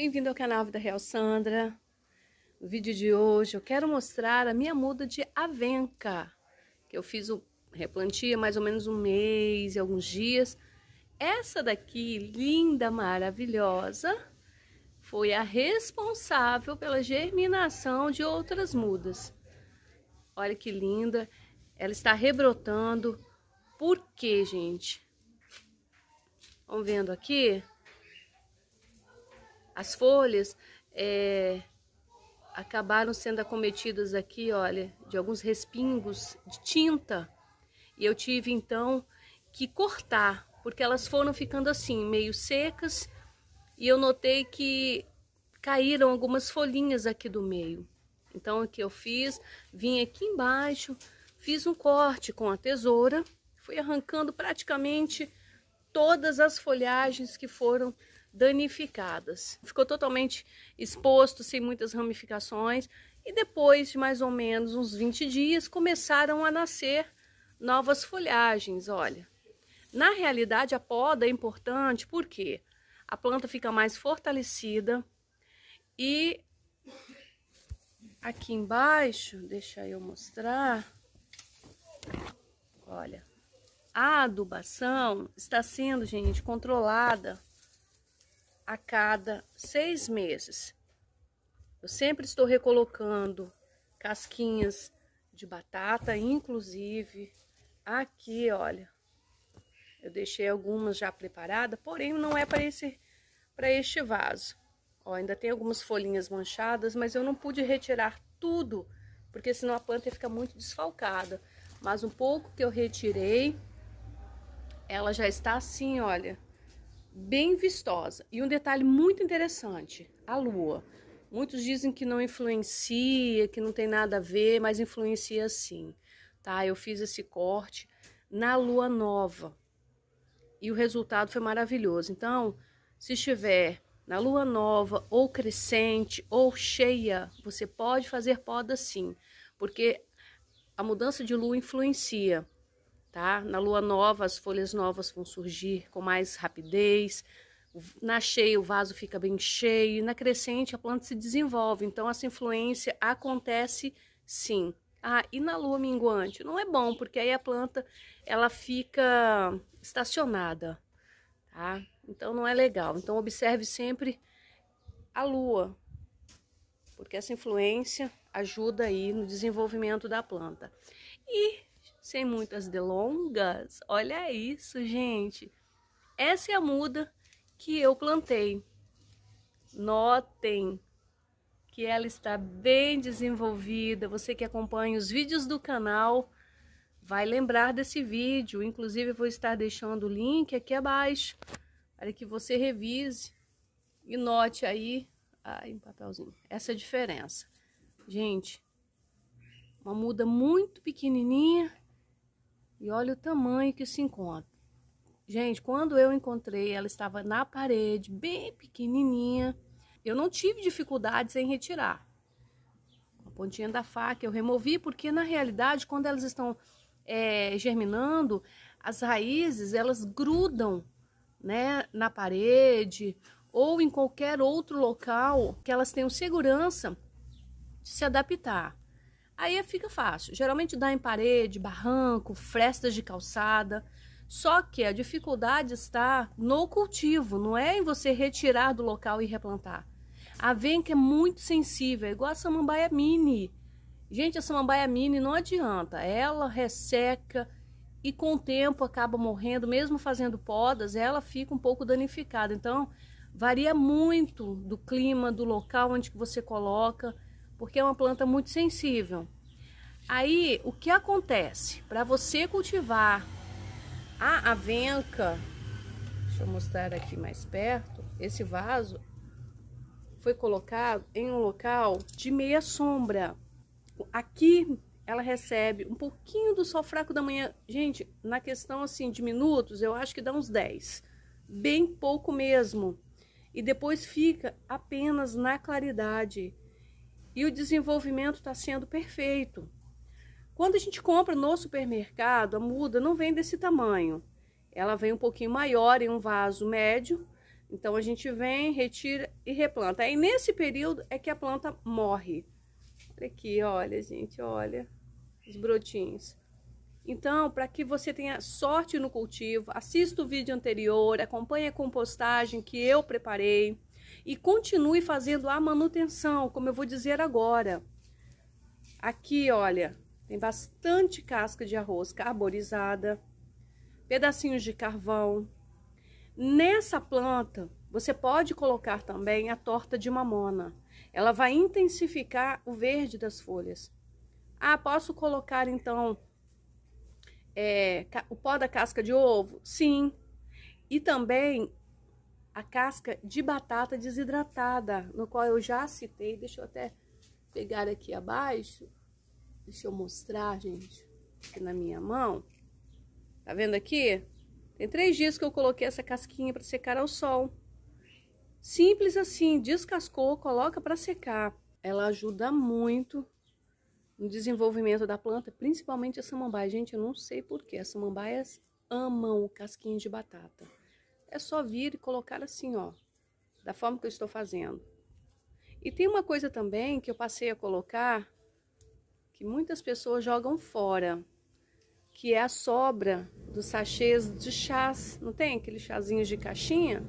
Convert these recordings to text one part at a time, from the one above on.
Bem-vindo ao canal Vida Real Sandra. No vídeo de hoje eu quero mostrar a minha muda de avenca, que eu fiz o replantia mais ou menos um mês e alguns dias. Essa daqui, linda, maravilhosa, foi a responsável pela germinação de outras mudas. Olha que linda, ela está rebrotando. Por quê, gente? Vamos vendo aqui? As folhas é, acabaram sendo acometidas aqui, olha, de alguns respingos de tinta. E eu tive então que cortar, porque elas foram ficando assim, meio secas, e eu notei que caíram algumas folhinhas aqui do meio. Então, o que eu fiz? Vim aqui embaixo, fiz um corte com a tesoura, fui arrancando praticamente todas as folhagens que foram danificadas. Ficou totalmente exposto, sem muitas ramificações, e depois de mais ou menos uns 20 dias começaram a nascer novas folhagens, olha. Na realidade, a poda é importante porque a planta fica mais fortalecida e aqui embaixo, deixa eu mostrar, olha, a adubação está sendo, gente, controlada a cada seis meses. Eu sempre estou recolocando casquinhas de batata, inclusive aqui, olha. Eu deixei algumas já preparadas, porém não é para esse para este vaso. Ó, ainda tem algumas folhinhas manchadas, mas eu não pude retirar tudo, porque senão a planta fica muito desfalcada. Mas um pouco que eu retirei, ela já está assim, olha bem vistosa. E um detalhe muito interessante, a lua. Muitos dizem que não influencia, que não tem nada a ver, mas influencia sim, tá? Eu fiz esse corte na lua nova e o resultado foi maravilhoso. Então, se estiver na lua nova ou crescente ou cheia, você pode fazer poda sim, porque a mudança de lua influencia tá? Na lua nova, as folhas novas vão surgir com mais rapidez. Na cheia, o vaso fica bem cheio. Na crescente, a planta se desenvolve. Então, essa influência acontece sim. Ah, e na lua minguante? Não é bom, porque aí a planta ela fica estacionada, tá? Então, não é legal. Então, observe sempre a lua, porque essa influência ajuda aí no desenvolvimento da planta. E sem muitas delongas. Olha isso, gente. Essa é a muda que eu plantei. Notem que ela está bem desenvolvida. Você que acompanha os vídeos do canal vai lembrar desse vídeo. Inclusive, eu vou estar deixando o link aqui abaixo para que você revise e note aí, aí um papelzinho, essa é diferença. Gente, uma muda muito pequenininha e olha o tamanho que se encontra. Gente, quando eu encontrei, ela estava na parede, bem pequenininha. Eu não tive dificuldades em retirar. A pontinha da faca eu removi, porque na realidade, quando elas estão é, germinando, as raízes elas grudam né, na parede ou em qualquer outro local que elas tenham segurança de se adaptar. Aí fica fácil. Geralmente dá em parede, barranco, frestas de calçada. Só que a dificuldade está no cultivo, não é em você retirar do local e replantar. A venca é muito sensível, é igual a samambaia mini. Gente, a samambaia mini não adianta, ela resseca e com o tempo acaba morrendo, mesmo fazendo podas, ela fica um pouco danificada. Então, varia muito do clima, do local onde que você coloca porque é uma planta muito sensível. Aí, o que acontece? Para você cultivar a avenca, deixa eu mostrar aqui mais perto, esse vaso foi colocado em um local de meia sombra. Aqui ela recebe um pouquinho do sol fraco da manhã. Gente, na questão assim de minutos, eu acho que dá uns 10. Bem pouco mesmo. E depois fica apenas na claridade e o desenvolvimento está sendo perfeito. Quando a gente compra no supermercado, a muda não vem desse tamanho. Ela vem um pouquinho maior em um vaso médio. Então a gente vem, retira e replanta. Aí nesse período é que a planta morre. Olha aqui, olha, gente, olha os brotinhos. Então, para que você tenha sorte no cultivo, assista o vídeo anterior, acompanhe a compostagem que eu preparei e continue fazendo a manutenção, como eu vou dizer agora. Aqui, olha, tem bastante casca de arroz carbonizada, pedacinhos de carvão. Nessa planta, você pode colocar também a torta de mamona. Ela vai intensificar o verde das folhas. Ah, posso colocar então é, o pó da casca de ovo? Sim. E também a casca de batata desidratada, no qual eu já citei. Deixa eu até pegar aqui abaixo. Deixa eu mostrar, gente, aqui na minha mão. Tá vendo aqui? Tem três dias que eu coloquei essa casquinha para secar ao sol. Simples assim, descascou, coloca para secar. Ela ajuda muito no desenvolvimento da planta, principalmente a samambaia. Gente, eu não sei porquê, as samambaias amam o casquinho de batata. É só vir e colocar assim, ó, da forma que eu estou fazendo. E tem uma coisa também que eu passei a colocar que muitas pessoas jogam fora, que é a sobra dos sachês de chás. Não tem aqueles chazinhos de caixinha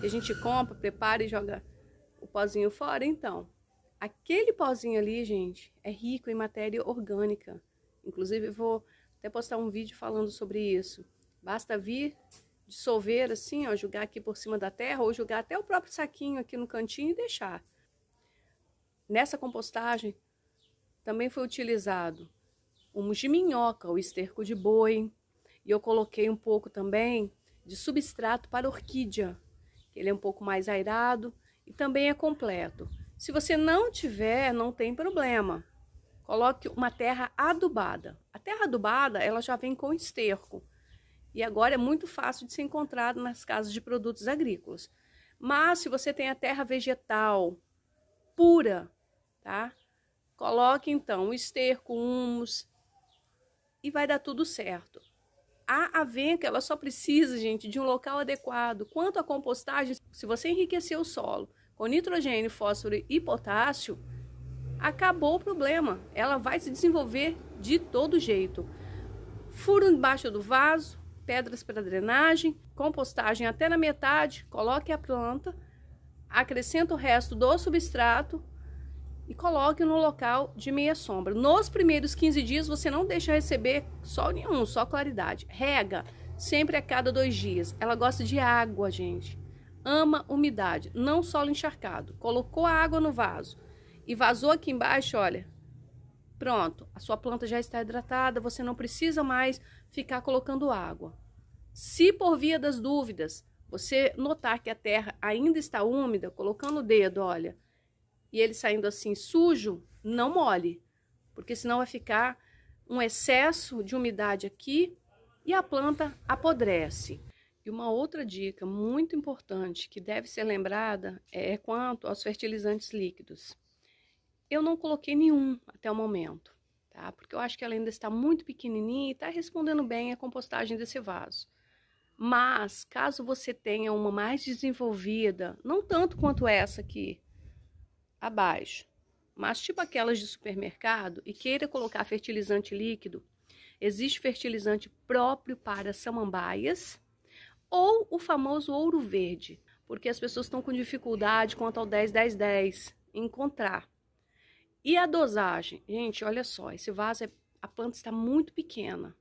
que a gente compra, prepara e joga o pozinho fora? Então, aquele pozinho ali, gente, é rico em matéria orgânica. Inclusive, eu vou até postar um vídeo falando sobre isso. Basta vir dissolver assim, ó, jogar aqui por cima da terra ou jogar até o próprio saquinho aqui no cantinho e deixar. Nessa compostagem também foi utilizado humus de minhoca, o esterco de boi, e eu coloquei um pouco também de substrato para orquídea, que ele é um pouco mais airado e também é completo. Se você não tiver, não tem problema. Coloque uma terra adubada. A terra adubada, ela já vem com esterco. E agora é muito fácil de ser encontrado nas casas de produtos agrícolas. Mas se você tem a terra vegetal pura, tá? Coloque então o esterco, o humus e vai dar tudo certo. A avenca, ela só precisa, gente, de um local adequado. Quanto à compostagem, se você enriquecer o solo com nitrogênio, fósforo e potássio, acabou o problema. Ela vai se desenvolver de todo jeito. Furo embaixo do vaso, pedras para drenagem, compostagem até na metade, coloque a planta, acrescente o resto do substrato e coloque no local de meia sombra. Nos primeiros 15 dias você não deixa receber sol nenhum, só claridade. Rega sempre a cada dois dias. Ela gosta de água, gente. Ama umidade, não solo encharcado. Colocou a água no vaso e vazou aqui embaixo, olha, Pronto, a sua planta já está hidratada, você não precisa mais ficar colocando água. Se por via das dúvidas você notar que a terra ainda está úmida, colocando o dedo, olha, e ele saindo assim sujo, não molhe, porque senão vai ficar um excesso de umidade aqui e a planta apodrece. E uma outra dica muito importante que deve ser lembrada é quanto aos fertilizantes líquidos eu não coloquei nenhum até o momento, tá? Porque eu acho que ela ainda está muito pequenininha e está respondendo bem a compostagem desse vaso. Mas, caso você tenha uma mais desenvolvida, não tanto quanto essa aqui, abaixo, mas tipo aquelas de supermercado, e queira colocar fertilizante líquido, existe fertilizante próprio para samambaias ou o famoso ouro verde, porque as pessoas estão com dificuldade quanto ao 10-10-10 encontrar. E a dosagem? Gente, olha só, esse vaso, é, a planta está muito pequena.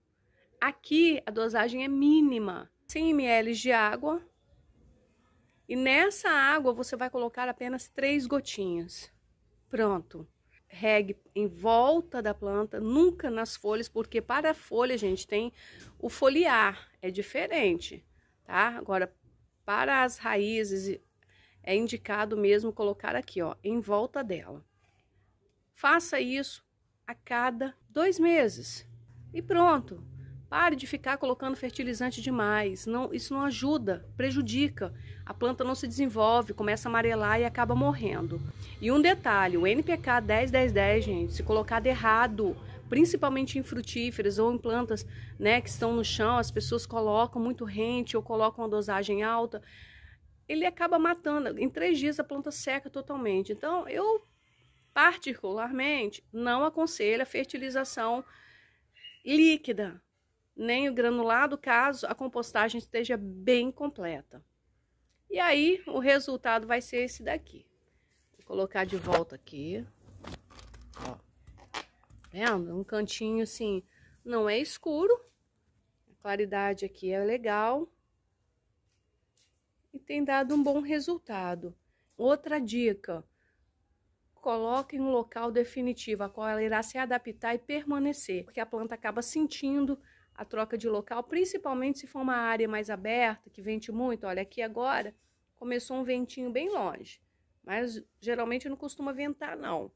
Aqui a dosagem é mínima, 100 ml de água. E nessa água você vai colocar apenas três gotinhas. Pronto. Regue em volta da planta, nunca nas folhas, porque para a folha, gente, tem o foliar, é diferente, tá? Agora, para as raízes, é indicado mesmo colocar aqui, ó, em volta dela. Faça isso a cada dois meses e pronto. Pare de ficar colocando fertilizante demais. Não, isso não ajuda, prejudica. A planta não se desenvolve, começa a amarelar e acaba morrendo. E um detalhe, o NPK 10-10-10, gente, se colocado errado, principalmente em frutíferas ou em plantas né, que estão no chão, as pessoas colocam muito rente ou colocam uma dosagem alta, ele acaba matando. Em três dias a planta seca totalmente. Então, eu Particularmente, não aconselho a fertilização líquida, nem o granulado, caso a compostagem esteja bem completa. E aí, o resultado vai ser esse daqui. Vou colocar de volta aqui. Ó. Vendo? Um cantinho assim, não é escuro. A claridade aqui é legal. E tem dado um bom resultado. Outra dica coloca em um local definitivo, a qual ela irá se adaptar e permanecer, porque a planta acaba sentindo a troca de local, principalmente se for uma área mais aberta, que vente muito. Olha, aqui agora começou um ventinho bem longe, mas geralmente não costuma ventar, não.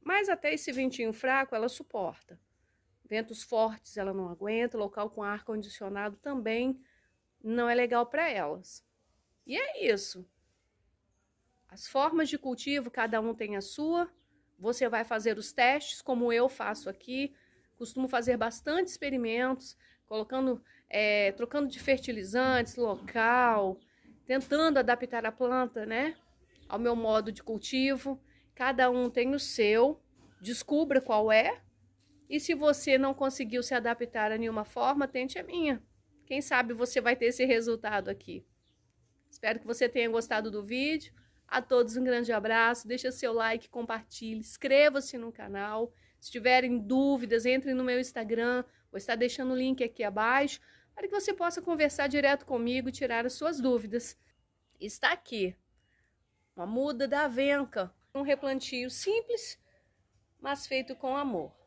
Mas até esse ventinho fraco ela suporta. Ventos fortes ela não aguenta, local com ar condicionado também não é legal para elas. E é isso. As formas de cultivo, cada um tem a sua. Você vai fazer os testes, como eu faço aqui. Costumo fazer bastante experimentos, colocando, é, trocando de fertilizantes, local, tentando adaptar a planta, né, ao meu modo de cultivo. Cada um tem o seu. Descubra qual é. E se você não conseguiu se adaptar a nenhuma forma, tente a minha. Quem sabe você vai ter esse resultado aqui. Espero que você tenha gostado do vídeo. A todos um grande abraço, deixa seu like, compartilhe, inscreva-se no canal. Se tiverem dúvidas, entre no meu Instagram, vou estar deixando o link aqui abaixo para que você possa conversar direto comigo e tirar as suas dúvidas. Está aqui uma muda da avenca, um replantio simples, mas feito com amor.